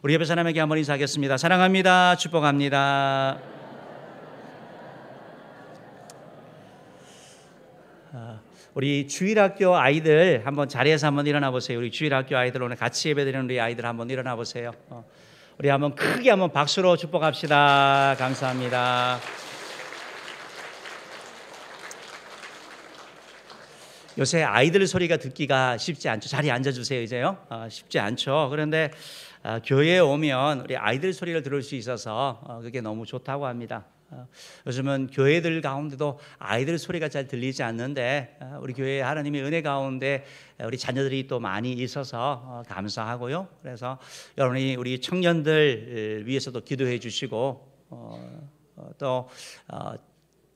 우리 옆에 사람에게 한번 인사하겠습니다. 사랑합니다. 축복합니다. 아, 우리 주일학교 아이들 한번 자리에서 한번 일어나 보세요. 우리 주일학교 아이들 오늘 같이 예배드리는 우리 아이들 한번 일어나 보세요. 어, 우리 한번 크게 한번 박수로 축복합시다. 감사합니다. 요새 아이들 소리가 듣기가 쉽지 않죠. 자리에 앉아주세요, 이제요. 아, 쉽지 않죠. 그런데 아, 교회에 오면 우리 아이들 소리를 들을 수 있어서 어, 그게 너무 좋다고 합니다. 어, 요즘은 교회들 가운데도 아이들 소리가 잘 들리지 않는데 어, 우리 교회 하나님의 은혜 가운데 우리 자녀들이 또 많이 있어서 감사하고요. 그래서 여러분이 우리 청년들 위해서도 기도해 주시고 또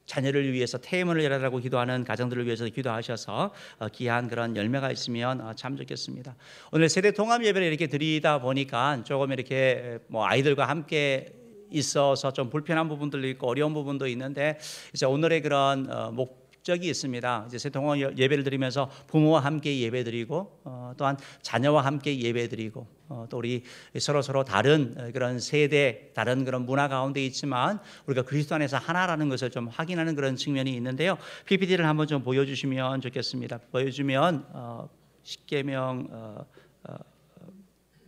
자녀를 위해서 태임을 열달라고 기도하는 가정들을 위해서 기도하셔서 어, 귀한 그런 열매가 있으면 어, 참 좋겠습니다. 오늘 세대 통합 예배를 이렇게 드리다 보니까 조금 이렇게 뭐 아이들과 함께 있어서 좀 불편한 부분들도 있고 어려운 부분도 있는데 이제 오늘의 그런 어, 목 적이 있습니다. 이제 세통원 예배를 드리면서 부모와 함께 예배드리고 어, 또한 자녀와 함께 예배드리고 어, 또 우리 서로 서로 다른 어, 그런 세대, 다른 그런 문화 가운데 있지만 우리가 그리스도 안에서 하나라는 것을 좀 확인하는 그런 측면이 있는데요. PPT를 한번 좀 보여주시면 좋겠습니다. 보여주면 어, 십계명 어, 어,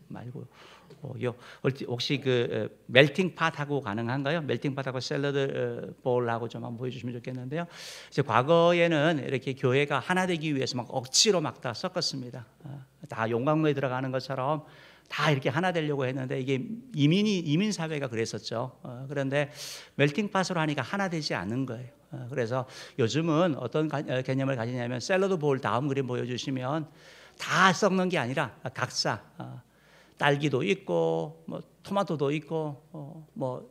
말고. 요 혹시 그 멜팅 팟하고 가능한가요? 멜팅 팟하고 샐러드 볼하고 좀 한번 보여주시면 좋겠는데요. 이제 과거에는 이렇게 교회가 하나 되기 위해서 막 억지로 막 다 섞었습니다. 어, 다 용광로에 들어가는 것처럼 다 이렇게 하나 되려고 했는데 이게 이민이 이민 사회가 그랬었죠. 어, 그런데 멜팅 팟으로 하니까 하나 되지 않는 거예요. 어, 그래서 요즘은 어떤 개념을 가지냐면 샐러드 볼 다음 그림 보여주시면 다 섞는 게 아니라 각자 딸기도 있고 뭐 토마토도 있고 어, 뭐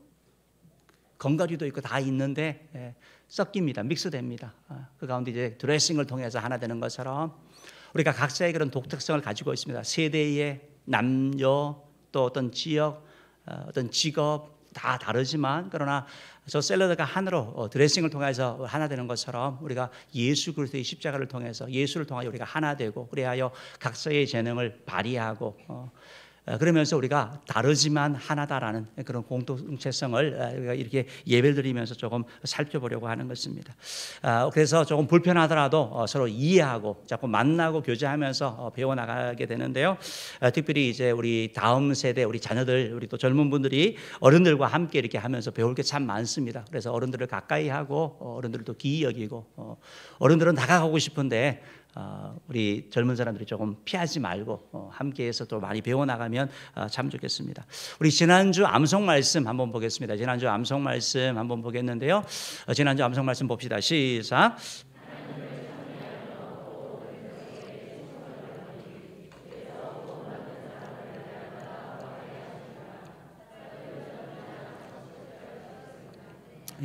건가리도 있고 다 있는데 예, 섞입니다. 믹스됩니다. 아, 그 가운데 이제 드레싱을 통해서 하나 되는 것처럼 우리가 각자의 그런 독특성을 가지고 있습니다. 세대의 남녀 또 어떤 지역 어, 떤 직업 다 다르지만 그러나 저 샐러드가 하나로 어, 드레싱을 통해서 하나 되는 것처럼 우리가 예수 그리스도의 십자가를 통해서 예수를 통하여 우리가 하나 되고 그래하 각서의 재능을 발휘하고 어, 그러면서 우리가 다르지만 하나다라는 그런 공동체성을 이렇게 예배를 드리면서 조금 살펴보려고 하는 것입니다. 아, 그래서 조금 불편하더라도 어, 서로 이해하고 자꾸 만나고 교제하면서 어, 배워나가게 되는데요. 특별히 이제 우리 다음 세대 우리 자녀들 우리 또 젊은 분들이 어른들과 함께 이렇게 하면서 배울 게 참 많습니다. 그래서 어른들을 가까이 하고 어, 어른들을 기이 여기고 어른들은 나가고 싶은데 아, 우리 젊은 사람들이 조금 피하지 말고 어, 함께해서 또 많이 배워나가면 아, 참 좋겠습니다. 우리 지난주 암송 말씀 한번 보겠습니다. 지난주 암송 말씀 한번 보겠는데요. 어, 지난주 암송 말씀 봅시다. 시작.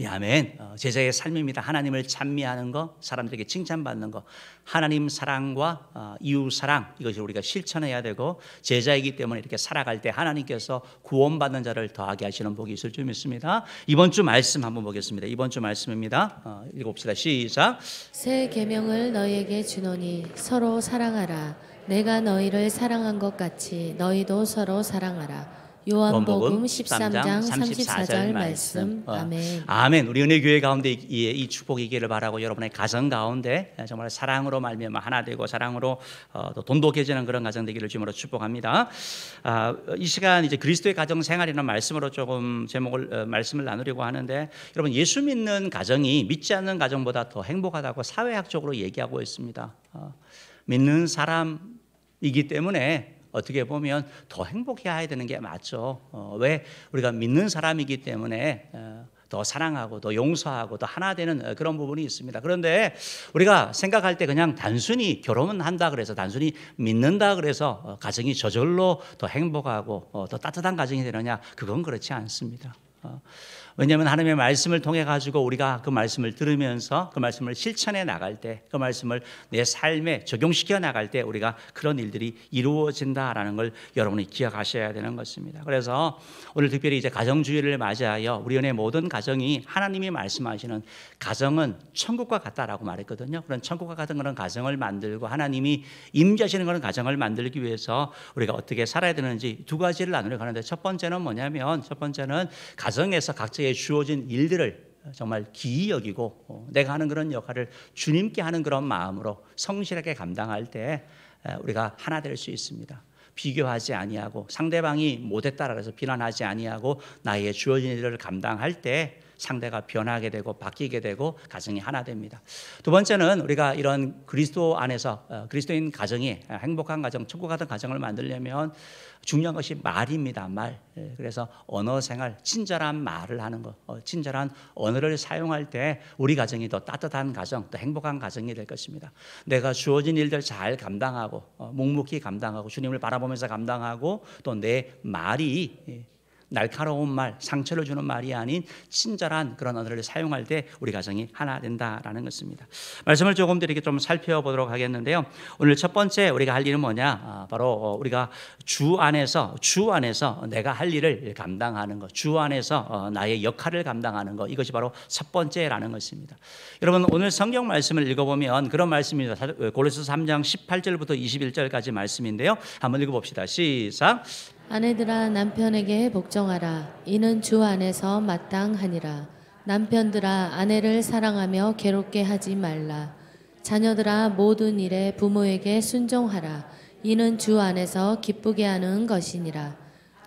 예, 아멘. 어, 제자의 삶입니다. 하나님을 찬미하는 것, 사람들에게 칭찬받는 것, 하나님 사랑과 어, 이웃 사랑 이것이 우리가 실천해야 되고 제자이기 때문에 이렇게 살아갈 때 하나님께서 구원받는 자를 더하게 하시는 복이 있을 줄 믿습니다. 이번 주 말씀 한번 보겠습니다. 이번 주 말씀입니다. 어, 읽어시다 시작. 새 계명을 너에게 주노니 서로 사랑하라. 내가 너희를 사랑한 것 같이 너희도 서로 사랑하라. 요한복음 13장 34절 말씀. 어. 아멘. 아멘. 우리 은혜 교회 가운데 이, 이 축복 이기를 바라고 여러분의 가정 가운데 정말 사랑으로 말미암아 하나 되고 사랑으로 어, 돈독해지는 그런 가정 되기를 주으로 축복합니다. 아, 이 시간 이제 그리스도의 가정 생활이라는 말씀으로 조금 제목을 어, 말씀을 나누려고 하는데 여러분 예수 믿는 가정이 믿지 않는 가정보다 더 행복하다고 사회학적으로 얘기하고 있습니다. 어, 믿는 사람이기 때문에 어떻게 보면 더 행복해야 되는 게 맞죠. 어, 왜 우리가 믿는 사람이기 때문에 어, 더 사랑하고 더 용서하고 더 하나 되는 어, 그런 부분이 있습니다. 그런데 우리가 생각할 때 그냥 단순히 결혼은 한다 그래서 단순히 믿는다 그래서 어, 가정이 저절로 더 행복하고 더 따뜻한 가정이 되느냐 그건 그렇지 않습니다. 왜냐하면 하나님의 말씀을 통해 가지고 우리가 그 말씀을 들으면서 그 말씀을 실천해 나갈 때, 그 말씀을 내 삶에 적용시켜 나갈 때 우리가 그런 일들이 이루어진다라는 걸 여러분이 기억하셔야 되는 것입니다. 그래서 오늘 특별히 이제 가정주의를 맞이하여 우리 연의 모든 가정이 하나님이 말씀하시는 가정은 천국과 같다라고 말했거든요. 그런 천국과 같은 그런 가정을 만들고 하나님이 임재하시는 그런 가정을 만들기 위해서 우리가 어떻게 살아야 되는지 두 가지를 나누려 가는데 첫 번째는 뭐냐면 첫 번째는 가정에서 각자의 우리에게 주어진 일들을 정말 기이 여기고 어, 내가 하는 그런 역할을 주님께 하는 그런 마음으로 성실하게 감당할 때 우리가 하나 될 수 있습니다. 비교하지 아니하고 상대방이 못했다라서 비난하지 아니하고 나의 주어진 일을 감당할 때 상대가 변하게 되고 바뀌게 되고 가정이 하나 됩니다. 두 번째는 우리가 이런 그리스도 안에서 어, 그리스도인 가정이 어, 행복한 가정, 천국 같은 가정을 만들려면 중요한 것이 말입니다. 말. 예, 그래서 언어 생활, 친절한 말을 하는 것, 어, 친절한 언어를 사용할 때 우리 가정이 더 따뜻한 가정, 더 행복한 가정이 될 것입니다. 내가 주어진 일들 잘 감당하고 묵묵히 감당하고 주님을 바라보면서 감당하고 또 내 말이 예, 날카로운 말, 상처를 주는 말이 아닌 친절한 그런 언어를 사용할 때 우리 가정이 하나 된다라는 것입니다. 말씀을 조금 이렇게 좀 살펴보도록 하겠는데요. 오늘 첫 번째 우리가 할 일은 뭐냐? 아, 바로 어, 우리가 주 안에서 주 안에서 내가 할 일을 감당하는 것, 주 안에서 어, 나의 역할을 감당하는 것 이것이 바로 첫 번째라는 것입니다. 여러분 오늘 성경 말씀을 읽어보면 그런 말씀입니다. 고린도서 어, 3장 18절부터 21절까지 말씀인데요. 한번 읽어봅시다. 시작. 아내들아 남편에게 복종하라. 이는 주 안에서 마땅하니라. 남편들아 아내를 사랑하며 괴롭게 하지 말라. 자녀들아 모든 일에 부모에게 순종하라. 이는 주 안에서 기쁘게 하는 것이니라.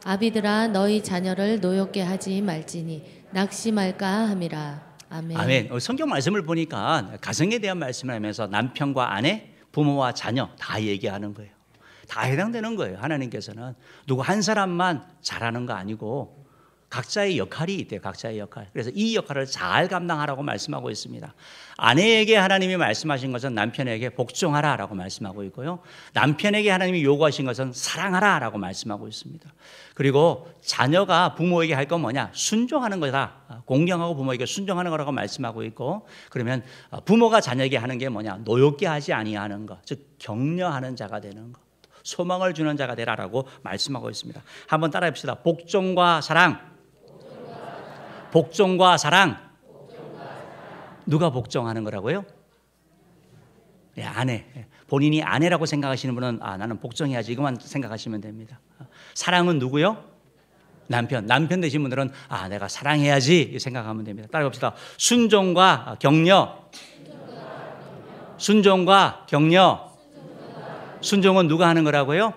아비들아 너희 자녀를 노엽게 하지 말지니 낙심할까 함이라. 아멘. 아멘. 어, 성경 말씀을 보니까 가정에 대한 말씀을 하면서 남편과 아내, 부모와 자녀 다 얘기하는 거예요. 다 해당되는 거예요. 하나님께서는 누구 한 사람만 잘하는 거 아니고 각자의 역할이 있대요. 각자의 역할. 그래서 이 역할을 잘 감당하라고 말씀하고 있습니다. 아내에게 하나님이 말씀하신 것은 남편에게 복종하라라고 말씀하고 있고요. 남편에게 하나님이 요구하신 것은 사랑하라라고 말씀하고 있습니다. 그리고 자녀가 부모에게 할 건 뭐냐? 순종하는 거다. 공경하고 부모에게 순종하는 거라고 말씀하고 있고 그러면 부모가 자녀에게 하는 게 뭐냐? 노엽게 하지 아니하는 것. 즉 격려하는 자가 되는 것. 소망을 주는 자가 되라라고 말씀하고 있습니다. 한번 따라해 봅시다. 복종과 사랑. 복종과 사랑. 누가 복종하는 거라고요? 예, 아내. 예, 본인이 아내라고 생각하시는 분은 아, 나는 복종해야지 이것만 생각하시면 됩니다. 사랑은 누구요? 남편. 남편 되신 분들은 아, 내가 사랑해야지 생각하면 됩니다. 따라 봅시다. 순종과 격려. 순종과 격려. 순종은 누가 하는 거라고요?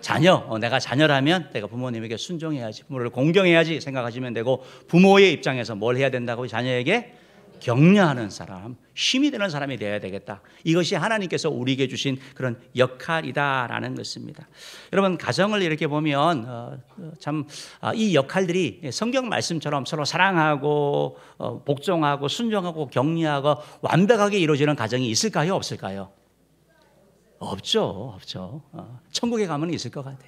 자녀. 어, 내가 자녀라면 내가 부모님에게 순종해야지. 부모를 공경해야지 생각하시면 되고 부모의 입장에서 뭘 해야 된다고 자녀에게 격려하는 사람, 힘이 되는 사람이 되어야 되겠다. 이것이 하나님께서 우리에게 주신 그런 역할이다라는 것입니다. 여러분 가정을 이렇게 보면 어, 참이 어, 아, 역할들이 성경 말씀처럼 서로 사랑하고 어, 복종하고 순종하고 격려하고 완벽하게 이루어지는 가정이 있을까요, 없을까요? 없죠. 없죠. 어, 천국에 가면 있을 것같아이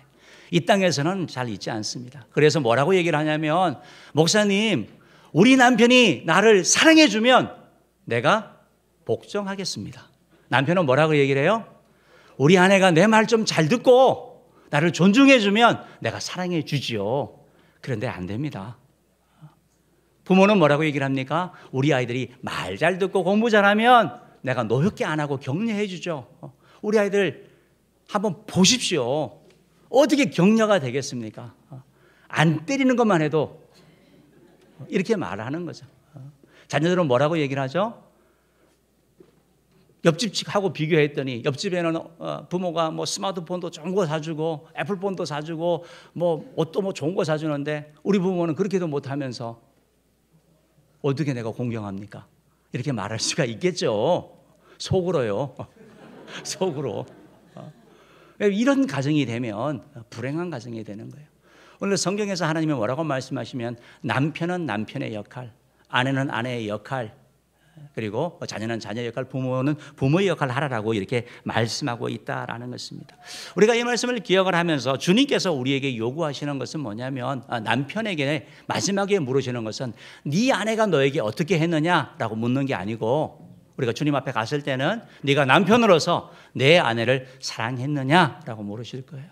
땅에서는 잘 있지 않습니다. 그래서 뭐라고 얘기를 하냐면, 목사님, 우리 남편이 나를 사랑해주면 내가 복종하겠습니다. 남편은 뭐라고 얘기를 해요? 우리 아내가 내 말 좀 잘 듣고 나를 존중해주면 내가 사랑해주지요. 그런데 안 됩니다. 부모는 뭐라고 얘기를 합니까? 우리 아이들이 말 잘 듣고 공부 잘하면 내가 노엽게 안 하고 격려해주죠. 우리 아이들 한번 보십시오. 어떻게 격려가 되겠습니까? 안 때리는 것만 해도 이렇게 말하는 거죠. 자녀들은 뭐라고 얘기를 하죠? 옆집하고 비교했더니 옆집에는 어, 부모가 뭐 스마트폰도 좋은 거 사주고 애플폰도 사주고 뭐 옷도 뭐 좋은 거 사주는데 우리 부모는 그렇게도 못하면서 어떻게 내가 공경합니까? 이렇게 말할 수가 있겠죠. 속으로요. 속으로. 어? 이런 가정이 되면 불행한 가정이 되는 거예요. 오늘 성경에서 하나님이 뭐라고 말씀하시면 남편은 남편의 역할, 아내는 아내의 역할, 그리고 자녀는 자녀의 역할, 부모는 부모의 역할을 하라라고 이렇게 말씀하고 있다라는 것입니다. 우리가 이 말씀을 기억을 하면서 주님께서 우리에게 요구하시는 것은 뭐냐면 아, 남편에게 마지막에 물으시는 것은 네 아내가 너에게 어떻게 했느냐라고 묻는 게 아니고 우리가 주님 앞에 갔을 때는 네가 남편으로서 내 아내를 사랑했느냐라고 물으실 거예요.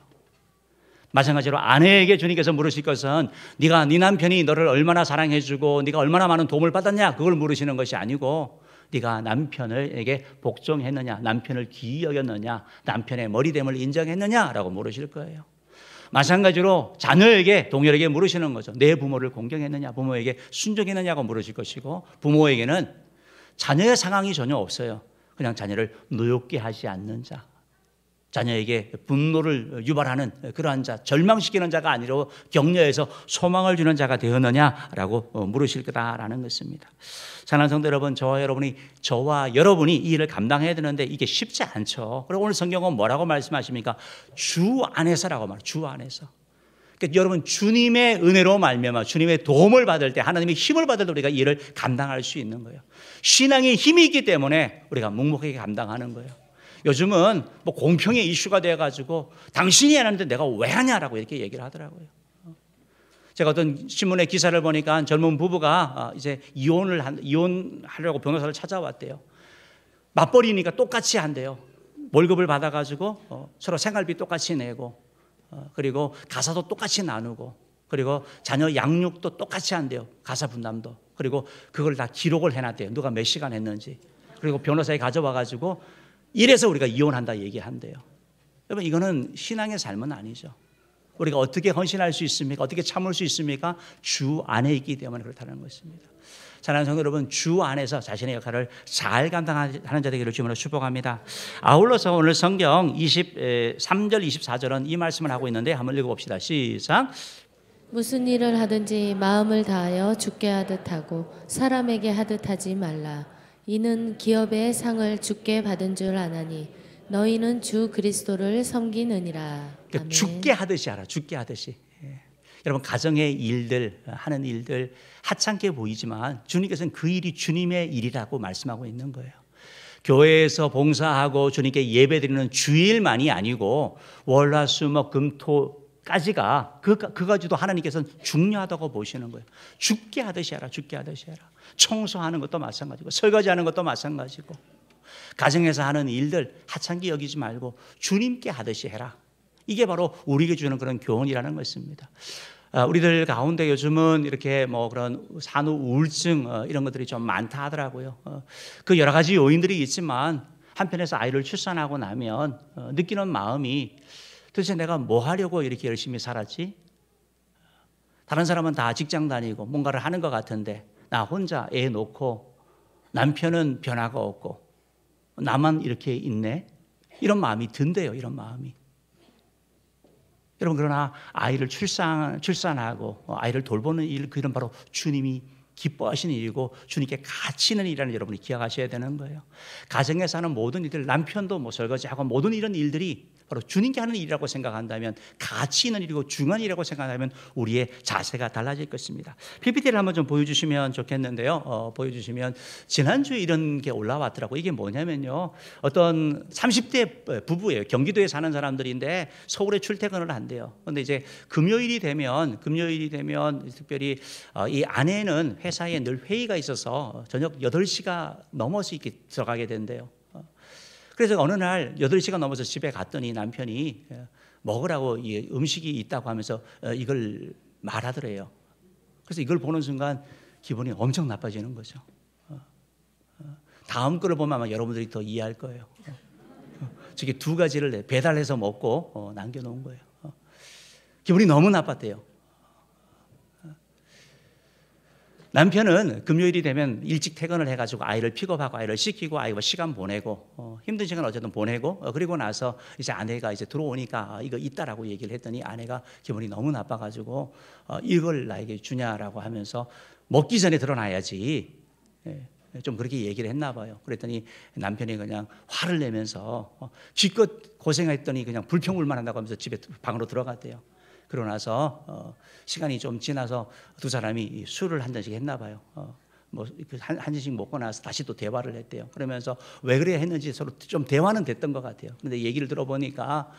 마찬가지로 아내에게 주님께서 물으실 것은 네가 네 남편이 너를 얼마나 사랑해주고 네가 얼마나 많은 도움을 받았냐 그걸 물으시는 것이 아니고 네가 남편에게 복종했느냐 남편을 귀히 여겼느냐 남편의 머리됨을 인정했느냐라고 물으실 거예요. 마찬가지로 자녀에게 동료에게 물으시는 거죠. 내 부모를 공경했느냐 부모에게 순종했느냐고 물으실 것이고 부모에게는 자녀의 상황이 전혀 없어요. 그냥 자녀를 노엽게 하지 않는 자. 자녀에게 분노를 유발하는 그러한 자, 절망시키는 자가 아니라 격려해서 소망을 주는 자가 되었느냐라고 물으실 거다라는 것입니다. 사랑 성도 여러분, 저와 여러분이 저와 여러분이 이 일을 감당해야 되는데 이게 쉽지 않죠. 그리고 오늘 성경은 뭐라고 말씀하십니까? 주 안에서라고 말해요. 주 안에서. 그러니까 여러분 주님의 은혜로 말미암아 주님의 도움을 받을 때 하나님의 힘을 받을 때 우리가 일을 감당할 수 있는 거예요. 신앙의 힘이 있기 때문에 우리가 묵묵하게 감당하는 거예요. 요즘은 뭐 공평의 이슈가 돼가지고 당신이 하는데 내가 왜 하냐라고 이렇게 얘기를 하더라고요. 제가 어떤 신문의 기사를 보니까 젊은 부부가 아, 이제 이혼을 한, 이혼하려고 변호사를 찾아왔대요. 맞벌이니까 똑같이 한대요. 월급을 받아가지고 어, 서로 생활비 똑같이 내고 어, 그리고 가사도 똑같이 나누고 그리고 자녀 양육도 똑같이 한대요. 가사 분담도. 그리고 그걸 다 기록을 해놨대요. 누가 몇 시간 했는지. 그리고 변호사에 가져와 가지고 이래서 우리가 이혼한다 얘기한대요. 여러분 이거는 신앙의 삶은 아니죠. 우리가 어떻게 헌신할 수 있습니까? 어떻게 참을 수 있습니까? 주 안에 있기 때문에 그렇다는 것입니다. 사랑하는 성도 여러분, 주 안에서 자신의 역할을 잘 감당하는 자 되기를 주문으로 축복합니다. 아울러서 오늘 성경 23절 24절은 이 말씀을 하고 있는데 한번 읽어봅시다. 시작. 무슨 일을 하든지 마음을 다하여 죽게 하듯 하고 사람에게 하듯 하지 말라. 이는 기업의 상을 죽게 받은 줄 아나니 너희는 주 그리스도를 섬기느니라. 그러니까 죽게 하듯이 하라. 죽게 하듯이. 여러분 가정의 일들 하는 일들 하찮게 보이지만 주님께서는 그 일이 주님의 일이라고 말씀하고 있는 거예요. 교회에서 봉사하고 주님께 예배드리는 주일만이 아니고 월화수목금토까지가 그 그가지도 하나님께서는 중요하다고 보시는 거예요. 죽게 하듯이 하라, 죽게 하듯이 하라. 청소하는 것도 마찬가지고 설거지하는 것도 마찬가지고 가정에서 하는 일들 하찮게 여기지 말고 주님께 하듯이 해라. 이게 바로 우리에게 주는 그런 교훈이라는 것입니다. 아, 우리들 가운데 요즘은 이렇게 뭐 그런 산후 우울증 어, 이런 것들이 좀 많다 하더라고요. 어, 그 여러 가지 요인들이 있지만 한편에서 아이를 출산하고 나면 어, 느끼는 마음이 도대체 내가 뭐 하려고 이렇게 열심히 살았지? 다른 사람은 다 직장 다니고 뭔가를 하는 것 같은데 나 혼자 애 놓고 남편은 변화가 없고 나만 이렇게 있네? 이런 마음이 든대요, 이런 마음이. 여러분 그러나 아이를 출산 출산하고 어, 아이를 돌보는 일 그런 바로 주님이 기뻐하시는 일이고 주님께 가치 있는 일이라는 여러분이 기억하셔야 되는 거예요. 가정에서 하는 모든 일들 남편도 뭐 설거지하고 모든 이런 일들이 바로 주님께 하는 일이라고 생각한다면 가치 있는 일이고 중요한 일이라고 생각하면 우리의 자세가 달라질 것입니다. PPT를 한번 좀 보여주시면 좋겠는데요. 어, 보여주시면 지난주에 이런 게 올라왔더라고. 이게 뭐냐면요. 어떤 30대 부부예요. 경기도에 사는 사람들인데 서울에 출퇴근을 한대요. 근데 이제 금요일이 되면 금요일이 되면 특별히 어, 이 아내는 회사에 늘 회의가 있어서 저녁 8시가 넘어서 이렇게 들어가게 된대요. 그래서 어느 날 8시가 넘어서 집에 갔더니 남편이 어, 먹으라고 음식이 있다고 하면서 어, 이걸 말하더래요. 그래서 이걸 보는 순간 기분이 엄청 나빠지는 거죠. 어, 다음 거를 보면 아마 여러분들이 더 이해할 거예요. 저게 두 가지를 배달해서 먹고 남겨놓은 거예요. 기분이 너무 나빴대요. 남편은 금요일이 되면 일찍 퇴근을 해가지고 아이를 픽업하고 아이를 시키고 아이와 시간 보내고 어, 힘든 시간 어쨌든 보내고 어, 그리고 나서 이제 아내가 이제 들어오니까 아, 이거 있다라고 얘기를 했더니 아내가 기분이 너무 나빠가지고 어, 이걸 나에게 주냐라고 하면서 먹기 전에 드러나야지 예, 좀 그렇게 얘기를 했나 봐요. 그랬더니 남편이 그냥 화를 내면서 어, 기껏 고생했더니 그냥 불평불만한다고 하면서 집에 방으로 들어갔대요. 그러고 나서 어, 시간이 좀 지나서 두 사람이 술을 한 잔씩 했나 봐요. 어, 뭐한 그 한 잔씩 먹고 나서 다시 또 대화를 했대요. 그러면서 왜 그래 했는지 서로 좀 대화는 됐던 것 같아요. 근데 얘기를 들어보니까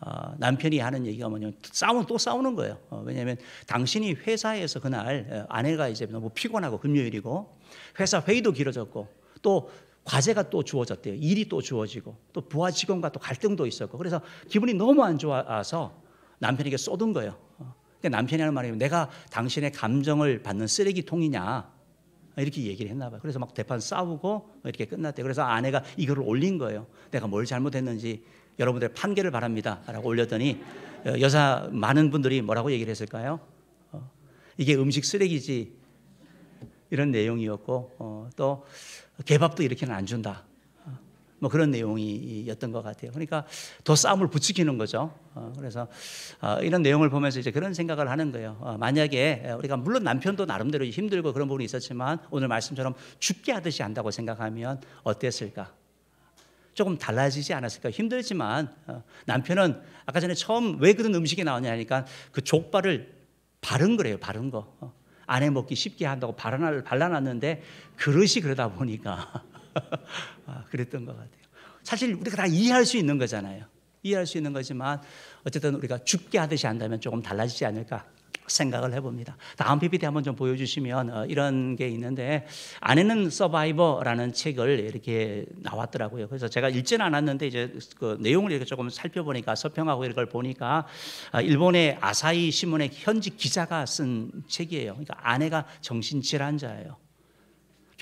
어, 남편이 하는 얘기가 뭐냐면 싸우는또 싸우는 거예요. 어, 왜냐하면 당신이 회사에서 그날 어, 아내가 이제 너무 피곤하고 금요일이고 회사 회의도 길어졌고 또 과제가 또 주어졌대요. 일이 또 주어지고 또 부하 직원과 또 갈등도 있었고 그래서 기분이 너무 안 좋아서 남편에게 쏟은 거예요. 어. 근데 남편이 하는 말이 내가 당신의 감정을 받는 쓰레기통이냐. 이렇게 얘기를 했나 봐요. 그래서 막 대판 싸우고 이렇게 끝났대요. 그래서 아내가 이거 올린 거예요. 내가 뭘 잘못했는지 여러분들 판결을 바랍니다. 라고 올렸더니 어, 여사 많은 분들이 뭐라고 얘기를 했을까요? 어, 이게 음식 쓰레기지. 이런 내용이었고 어, 또 개밥도 이렇게는 안 준다. 뭐 그런 내용이었던 것 같아요. 그러니까 더 싸움을 부추기는 거죠. 어, 그래서 어, 이런 내용을 보면서 이제 그런 생각을 하는 거예요. 어, 만약에 우리가 물론 남편도 나름대로 힘들고 그런 부분이 있었지만 오늘 말씀처럼 죽게 하듯이 한다고 생각하면 어땠을까? 조금 달라지지 않았을까 힘들지만 남편은 아까 전에 처음 왜 그런 음식이 나오냐니까 하그 족발을 바른 거래요 바른 거 안에 먹기 쉽게 한다고 발라놨는데 그릇이 그러다 보니까 아, 그랬던 것 같아요. 사실 우리가 다 이해할 수 있는 거잖아요. 이해할 수 있는 거지만 어쨌든 우리가 죽게 하듯이 한다면 조금 달라지지 않을까 생각을 해봅니다. 다음 PPT 한번 좀 보여주시면 어, 이런 게 있는데 아내는 서바이버라는 책을 이렇게 나왔더라고요. 그래서 제가 읽지는 않았는데 이제 그 내용을 이렇게 조금 살펴보니까 서평하고 이걸 보니까 어, 일본의 아사히 신문의 현지 기자가 쓴 책이에요. 그러니까 아내가 정신질환자예요.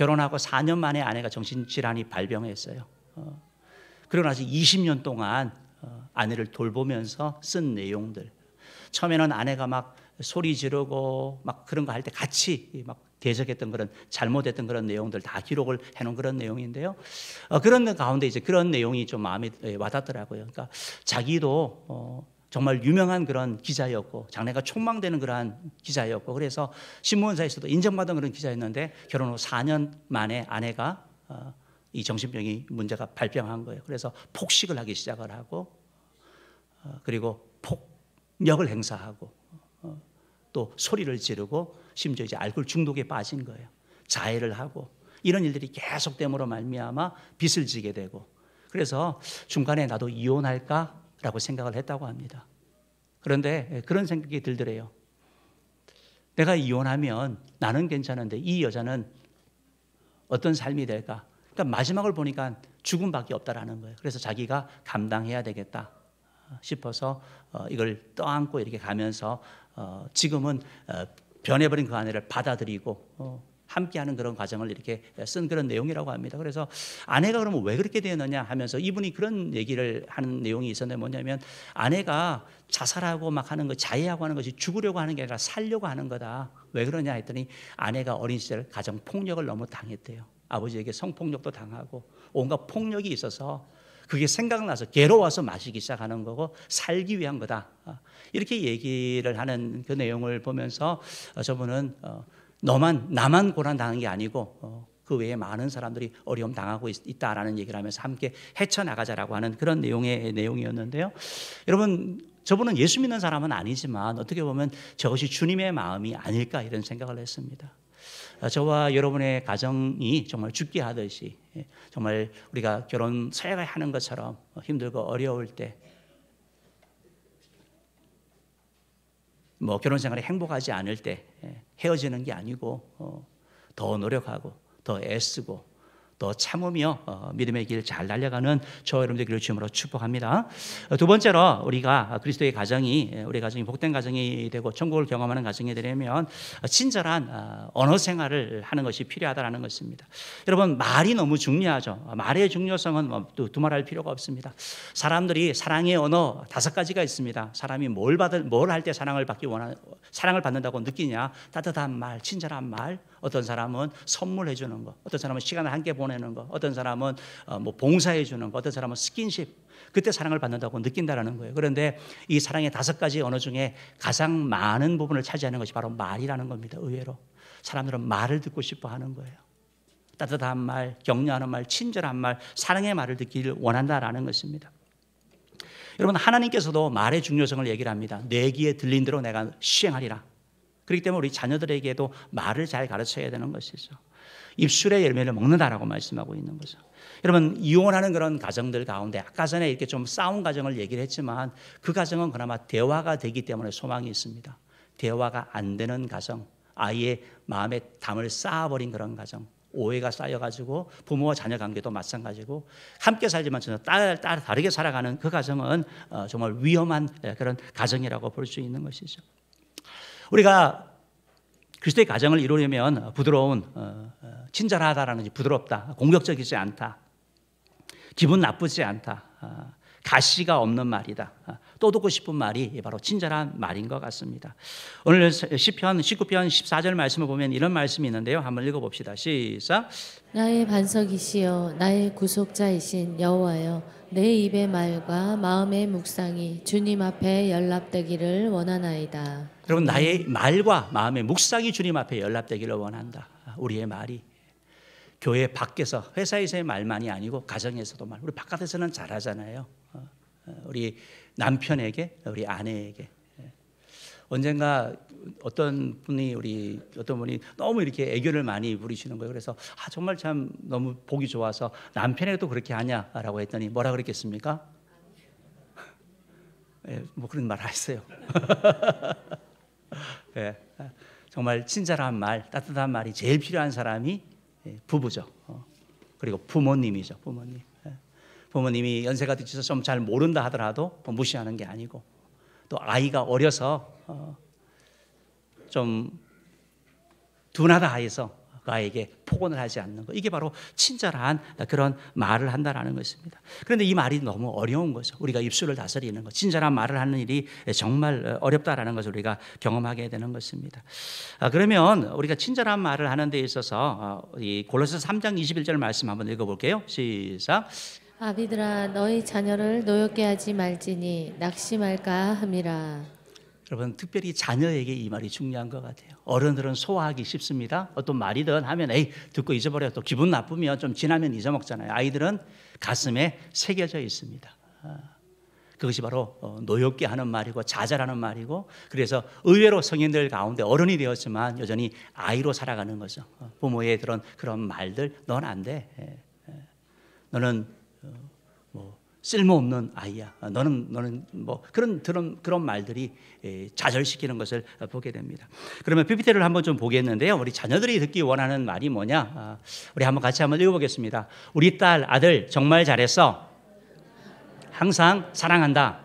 결혼하고 4년 만에 아내가 정신질환이 발병했어요. 어. 그러고 나서 20년 동안 어, 아내를 돌보면서 쓴 내용들. 처음에는 아내가 막 소리 지르고 막 그런 거 할 때 같이 막 대적했던 그런 잘못했던 그런 내용들 다 기록을 해놓은 그런 내용인데요. 어, 그런 가운데 이제 그런 내용이 좀 마음에 예, 와닿더라고요. 그러니까 자기도 어, 정말 유명한 그런 기자였고 장래가 촉망되는 그러한 기자였고 그래서 신문사에서도 인정받은 그런 기자였는데 결혼 후 4년 만에 아내가 어, 이 정신병이 문제가 발병한 거예요. 그래서 폭식을 하기 시작을 하고 어, 그리고 폭력을 행사하고 어, 또 소리를 지르고 심지어 이제 알코올 중독에 빠진 거예요. 자해를 하고 이런 일들이 계속됨으로 말미암아 빚을 지게 되고 그래서 중간에 나도 이혼할까 라고 생각을 했다고 합니다. 그런데 예, 그런 생각이 들더래요. 내가 이혼하면 나는 괜찮은데 이 여자는 어떤 삶이 될까? 그러니까 마지막을 보니까 죽음밖에 없다라는 거예요. 그래서 자기가 감당해야 되겠다 어, 싶어서 어, 이걸 떠안고 이렇게 가면서 어, 지금은 변해버린 그 아내를 받아들이고 함께하는 그런 과정을 이렇게 쓴 그런 내용이라고 합니다. 그래서 아내가 그러면 왜 그렇게 되었느냐 하면서 이분이 그런 얘기를 하는 내용이 있었는데 뭐냐면 아내가 자살하고 막 하는 거 자해하고 하는 것이 죽으려고 하는 게 아니라 살려고 하는 거다. 왜 그러냐 했더니 아내가 어린 시절 가정 폭력을 너무 당했대요. 아버지에게 성폭력도 당하고 온갖 폭력이 있어서 그게 생각나서 괴로워서 마시기 시작하는 거고 살기 위한 거다. 어, 이렇게 얘기를 하는 그 내용을 보면서 어, 저분은 어, 너만 나만 고난 당한 게 아니고 어, 그 외에 많은 사람들이 어려움 당하고 있, 다라는 얘기를 하면서 함께 헤쳐나가자라고 하는 그런 내용의 내용이었는데요. 여러분 저분은 예수 믿는 사람은 아니지만 어떻게 보면 저것이 주님의 마음이 아닐까 이런 생각을 했습니다. 아, 저와 여러분의 가정이 정말 죽게 하듯이 예, 정말 우리가 결혼 사회가 하는 것처럼 힘들고 어려울 때뭐 결혼 생활에 행복하지 않을 때 예, 헤어지는 게 아니고 어, 더 노력하고 더 애쓰고 또 참으며 어, 믿음의 길잘날려가는저 여러분들 길을 주님으로 축복합니다. 어, 두 번째로 우리가 그리스도의 가정이 예, 우리 가정이 복된 가정이 되고 천국을 경험하는 가정이 되려면 어, 친절한 언어 생활을 하는 것이 필요하다라는 것입니다. 여러분 말이 너무 중요하죠. 말의 중요성은 뭐 두말할 필요가 없습니다. 사람들이 사랑의 언어 다섯 가지가 있습니다. 사람이 뭘 받을 뭘 할 때 사랑을 받기 원하 사랑을 받는다고 느끼냐 따뜻한 말, 친절한 말, 어떤 사람은 선물해 주는 거, 어떤 사람은 시간을 함께 보내는 거, 어떤 사람은 어, 뭐 봉사해 주는 거, 어떤 사람은 스킨십. 그때 사랑을 받는다고 느낀다라는 거예요. 그런데 이 사랑의 다섯 가지 언어 중에 가장 많은 부분을 차지하는 것이 바로 말이라는 겁니다. 의외로 사람들은 말을 듣고 싶어 하는 거예요. 따뜻한 말, 격려하는 말, 친절한 말, 사랑의 말을 듣기를 원한다라는 것입니다. 여러분 하나님께서도 말의 중요성을 얘기를 합니다. 내 귀에 들린 대로 내가 시행하리라. 그렇기 때문에 우리 자녀들에게도 말을 잘 가르쳐야 되는 것이죠. 입술의 열매를 먹는다라고 말씀하고 있는 거죠. 여러분 이혼하는 그런 가정들 가운데 아까 전에 이렇게 좀 싸운 가정을 얘기를 했지만 그 가정은 그나마 대화가 되기 때문에 소망이 있습니다. 대화가 안 되는 가정, 아이의 마음에 담을 쌓아버린 그런 가정, 오해가 쌓여가지고 부모와 자녀 관계도 마찬가지고 함께 살지만 전혀 딸, 딸 다르게 살아가는 그 가정은 어, 정말 위험한 예, 그런 가정이라고 볼 수 있는 것이죠. 우리가 그리스도의 가정을 이루려면 부드러운 어, 어, 친절하다라는 부드럽다, 공격적이지 않다, 기분 나쁘지 않다, 아, 가시가 없는 말이다, 아, 또 듣고 싶은 말이 바로 친절한 말인 것 같습니다. 오늘 시편 19편 14절 말씀을 보면 이런 말씀이 있는데요. 한번 읽어 봅시다. 시작. 나의 반석이시여 나의 구속자이신 여호와여 내 입의 말과 마음의 묵상이 주님 앞에 연락되기를 원하나이다. 여러분 나의 말과 마음의 묵상이 주님 앞에 연락되기를 원한다. 우리의 말이 교회 밖에서 회사에서의 말만이 아니고 가정에서도 말 우리 바깥에서는 잘하잖아요. 우리 남편에게, 우리 아내에게. 예. 언젠가 어떤 분이 우리 어떤 분이 너무 이렇게 애교를 많이 부리시는 거예요. 그래서 아 정말 참 너무 보기 좋아서 남편에게도 그렇게 하냐라고 했더니 뭐라 그랬겠습니까? 예, 뭐 그런 말 하세요. 예, 정말 친절한 말, 따뜻한 말이 제일 필요한 사람이 예, 부부죠. 어. 그리고 부모님이죠, 부모님. 부모님이 연세가 드셔서 좀 잘 모른다 하더라도 뭐 무시하는 게 아니고 또 아이가 어려서 어, 좀 둔하다 해서 그 아이에게 폭언을 하지 않는 것 이게 바로 친절한 그런 말을 한다라는 것입니다. 그런데 이 말이 너무 어려운 거죠. 우리가 입술을 다스리는 것, 친절한 말을 하는 일이 정말 어렵다라는 것을 우리가 경험하게 되는 것입니다. 아, 그러면 우리가 친절한 말을 하는 데 있어서 골로새 3장 21절 말씀 한번 읽어볼게요. 시작. 아비들아 너희 자녀를 노엽게 하지 말지니 낙심할까 함이라. 여러분 특별히 자녀에게 이 말이 중요한 것 같아요. 어른들은 소화하기 쉽습니다. 어떤 말이든 하면 에이 듣고 잊어버려 또 기분 나쁘면 좀 지나면 잊어먹잖아요. 아이들은 가슴에 새겨져 있습니다. 아, 그것이 바로 어, 노엽게 하는 말이고 자잘하는 말이고 그래서 의외로 성인들 가운데 어른이 되었지만 여전히 아이로 살아가는 거죠. 어, 부모의 그런 그런 말들 넌 안 돼. 예, 예. 너는 쓸모없는 아이야. 어, 너는 너는 뭐 그런 그런 그런 말들이 좌절시키는 것을 어, 보게 됩니다. 그러면 PPT를 한번 좀 보겠는데요. 우리 자녀들이 듣기 원하는 말이 뭐냐? 아, 우리 한번 같이 한번 읽어보겠습니다. 우리 딸 아들 정말 잘했어. 항상 사랑한다.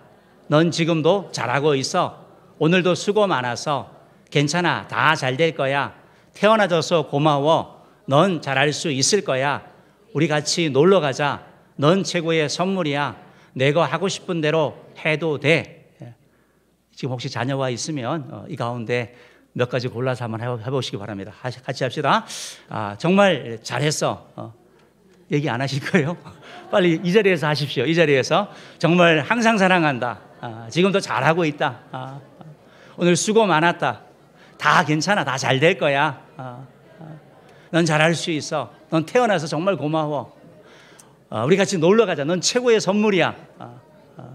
넌 지금도 잘하고 있어. 오늘도 수고 많아서 괜찮아. 다 잘 될 거야. 태어나줘서 고마워. 넌 잘할 수 있을 거야. 우리 같이 놀러 가자. 넌 최고의 선물이야. 내가 하고 싶은 대로 해도 돼. 예. 지금 혹시 자녀와 있으면 어, 이 가운데 몇 가지 골라서 한번 해보시기 바랍니다. 같이 합시다. 아, 정말 잘했어. 어, 얘기 안 하실 거예요? 빨리 이 자리에서 하십시오. 이 자리에서. 정말 항상 사랑한다. 아, 지금도 잘하고 있다. 아, 오늘 수고 많았다. 다 괜찮아. 다 잘 될 거야. 아, 아. 넌 잘할 수 있어. 넌 태어나서 정말 고마워. 아, 우리 같이 놀러 가자. 넌 최고의 선물이야. 아, 아.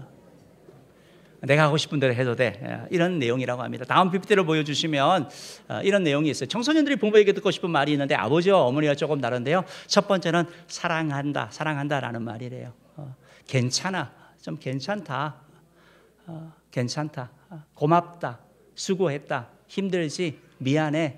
내가 하고 싶은 대로 해도 돼. 이런 내용이라고 합니다. 다음 PPT로 보여주시면 이런 내용이 있어요. 청소년들이 부모에게 듣고 싶은 말이 있는데 아버지와 어머니와 조금 다른데요. 첫 번째는 사랑한다, 사랑한다라는 말이래요. 어, 괜찮아, 좀 괜찮다, 어, 괜찮다, 고맙다, 수고했다, 힘들지, 미안해,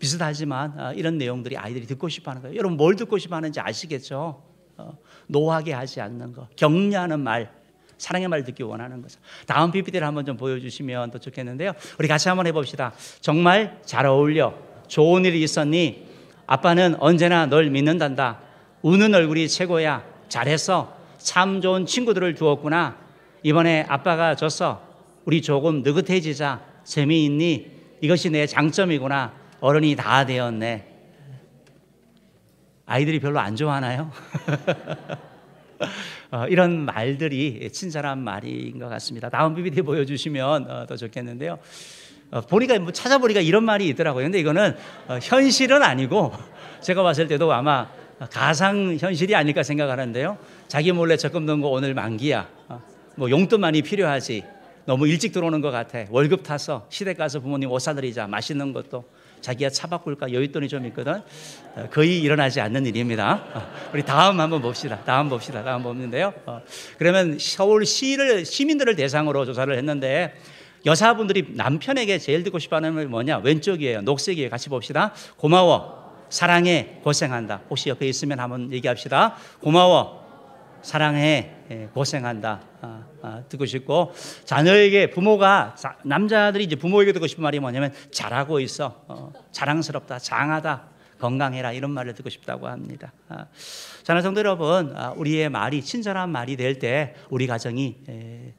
비슷하지만 어, 이런 내용들이 아이들이 듣고 싶어 하는 거예요. 여러분 뭘 듣고 싶어 하는지 아시겠죠? 어, 노하게 하지 않는 거, 격려하는 말, 사랑의 말 듣기 원하는 거죠. 다음 PPT를 한번 좀 보여주시면 더 좋겠는데요. 우리 같이 한번 해봅시다. 정말 잘 어울려. 좋은 일이 있었니? 아빠는 언제나 널 믿는단다. 우는 얼굴이 최고야. 잘했어. 참 좋은 친구들을 두었구나. 이번에 아빠가 졌어. 우리 조금 느긋해지자. 재미있니? 이것이 내 장점이구나. 어른이 다 되었네. 아이들이 별로 안 좋아하나요? 어, 이런 말들이 친절한 말인 것 같습니다. 다음 비비디 보여주시면 어, 더 좋겠는데요. 어, 보니까 뭐 찾아보니까 이런 말이 있더라고요. 근데 이거는 어, 현실은 아니고 제가 봤을 때도 아마 가상 현실이 아닐까 생각하는데요. 자기 몰래 적금 넣은 거 오늘 만기야. 어, 뭐 용돈 많이 필요하지. 너무 일찍 들어오는 것 같아. 월급 타서 시댁 가서 부모님 옷 사드리자. 맛있는 것도 자기가차 바꿀까 여윳돈이 좀 있거든. 어, 거의 일어나지 않는 일입니다. 어, 우리 다음 한번 봅시다. 다음 봅시다. 다음 보는데요. 어, 그러면 서울시를 시민들을 대상으로 조사를 했는데 여사분들이 남편에게 제일 듣고 싶어하는 게 뭐냐? 왼쪽이에요. 녹색이에요. 같이 봅시다. 고마워. 사랑해. 고생한다. 혹시 옆에 있으면 한번 얘기합시다. 고마워. 사랑해. 예, 고생한다 아, 아, 듣고 싶고 자녀에게 부모가 남자들이 이제 부모에게 듣고 싶은 말이 뭐냐면 잘하고 있어 어, 자랑스럽다 장하다 건강해라 이런 말을 듣고 싶다고 합니다. 아, 자녀 성도 여러분 우리의 말이 친절한 말이 될 때 우리 가정이 예,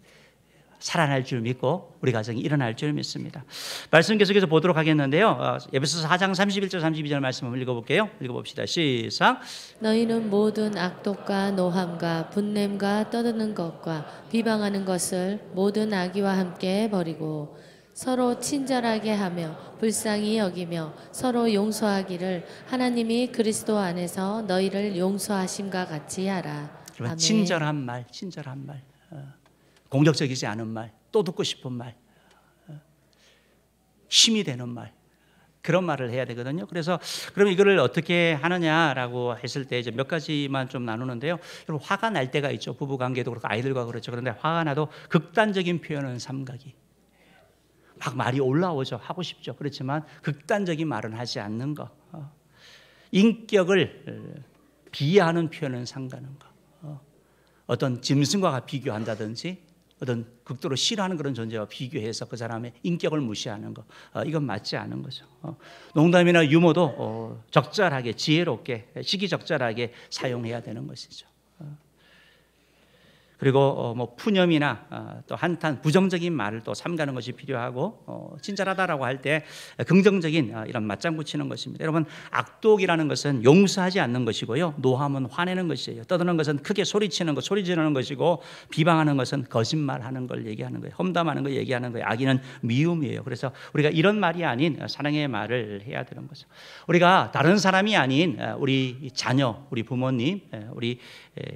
살아날 줄 믿고 우리 가정이 일어날 줄 믿습니다. 말씀 계속해서 보도록 하겠는데요. 예배소 4장 31절 32절 말씀 한번 읽어볼게요. 읽어봅시다. 시작. 너희는 모든 악독과 노함과 분냄과 떠드는 것과 비방하는 것을 모든 악의와 함께 버리고 서로 친절하게 하며 불쌍히 여기며 서로 용서하기를 하나님이 그리스도 안에서 너희를 용서하심과 같이 하라. 아멘. 친절한 말, 친절한 말. 어. 공격적이지 않은 말, 또 듣고 싶은 말, 힘이 어, 되는 말, 그런 말을 해야 되거든요. 그래서 그럼 이거를 어떻게 하느냐라고 했을 때 이제 몇 가지만 좀 나누는데요. 여러분 화가 날 때가 있죠. 부부 관계도 그렇고 아이들과 그렇죠. 그런데 화가 나도 극단적인 표현은 삼각이 막 말이 올라오죠. 하고 싶죠. 그렇지만 극단적인 말은 하지 않는 거. 어, 인격을 어, 비하는 표현은 상가는 거. 어떤 짐승과 비교한다든지 어떤 극도로 싫어하는 그런 존재와 비교해서 그 사람의 인격을 무시하는 것 어, 이건 맞지 않은 거죠. 어, 농담이나 유머도 어, 적절하게 지혜롭게 시기적절하게 사용해야 되는 것이죠. 그리고 어, 뭐 푸념이나 어, 또 한탄 부정적인 말을 또 삼가는 것이 필요하고 어, 친절하다라고 할 때 긍정적인 이런 맞장구 치는 것입니다. 여러분 악독이라는 것은 용서하지 않는 것이고요. 노함은 화내는 것이에요. 떠드는 것은 크게 소리치는 것, 소리 지르는 것이고 비방하는 것은 거짓말하는 걸 얘기하는 거예요. 험담하는 걸 얘기하는 거예요. 악인은 미움이에요. 그래서 우리가 이런 말이 아닌 사랑의 말을 해야 되는 거죠. 우리가 다른 사람이 아닌 우리 자녀, 우리 부모님, 우리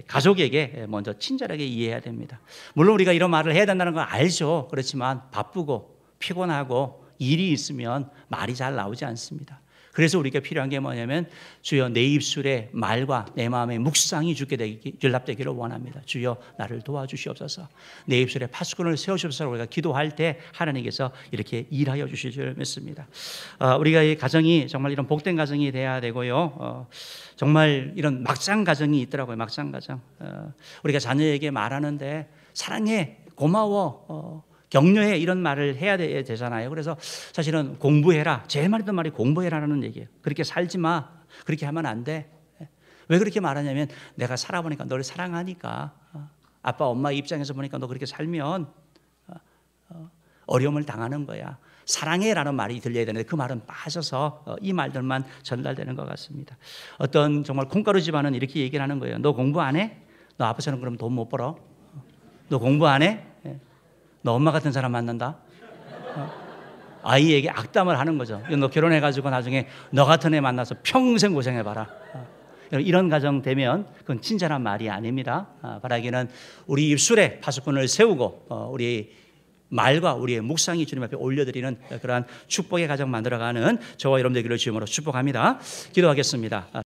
가족에게 먼저 친절하게 이해해야 됩니다. 물론 우리가 이런 말을 해야 된다는 건 알죠. 그렇지만 바쁘고 피곤하고 일이 있으면 말이 잘 나오지 않습니다. 그래서 우리가 필요한 게 뭐냐면 주여 내입술의 말과 내마음의 묵상이 주게 되기, 연락되기를 원합니다. 주여 나를 도와주시옵소서. 내 입술에 파수꾼을 세우시옵소서. 우리가 기도할 때 하나님께서 이렇게 일하여 주실 줄 믿습니다. 어, 우리가 이 가정이 정말 이런 복된 가정이 돼야 되고요. 어, 정말 이런 막장 가정이 있더라고요. 막장 가정. 어, 우리가 자녀에게 말하는데 사랑해, 고마워. 어, 격려해 이런 말을 해야 되, 잖아요 그래서 사실은 공부해라. 제일 많이 했던 말이 공부해라라는 얘기예요. 그렇게 살지 마. 그렇게 하면 안 돼. 왜 그렇게 말하냐면 내가 살아보니까 너를 사랑하니까 아빠 엄마 입장에서 보니까 너 그렇게 살면 어, 어, 어려움을 당하는 거야. 사랑해라는 말이 들려야 되는데 그 말은 빠져서 어, 이 말들만 전달되는 것 같습니다. 어떤 정말 콩가루 집안은 이렇게 얘기를 하는 거예요. 너 공부 안 해? 너 앞으로는 그럼 돈 못 벌어? 너 공부 안 해? 너 엄마 같은 사람 만난다. 어? 아이에게 악담을 하는 거죠. 너 결혼해가지고 나중에 너 같은 애 만나서 평생 고생해봐라. 어? 이런 가정 되면 그건 친절한 말이 아닙니다. 어, 바라기는 우리 입술에 파수꾼을 세우고 우리 말과 우리의 묵상이 주님 앞에 올려드리는 그러한 축복의 가정 만들어가는 저와 여러분 되기를 주님으로 축복합니다. 기도하겠습니다.